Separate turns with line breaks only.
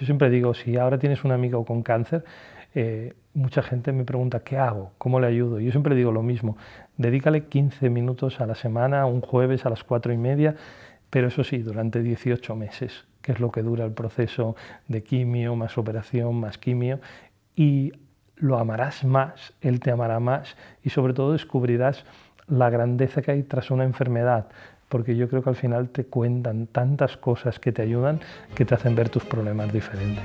Yo siempre digo, si ahora tienes un amigo con cáncer, eh, mucha gente me pregunta, ¿qué hago? ¿Cómo le ayudo? Yo siempre digo lo mismo, dedícale 15 minutos a la semana, un jueves a las 4 y media, pero eso sí, durante 18 meses, que es lo que dura el proceso de quimio, más operación, más quimio, y lo amarás más, él te amará más, y sobre todo descubrirás la grandeza que hay tras una enfermedad, porque yo creo que al final te cuentan tantas cosas que te ayudan que te hacen ver tus problemas diferentes.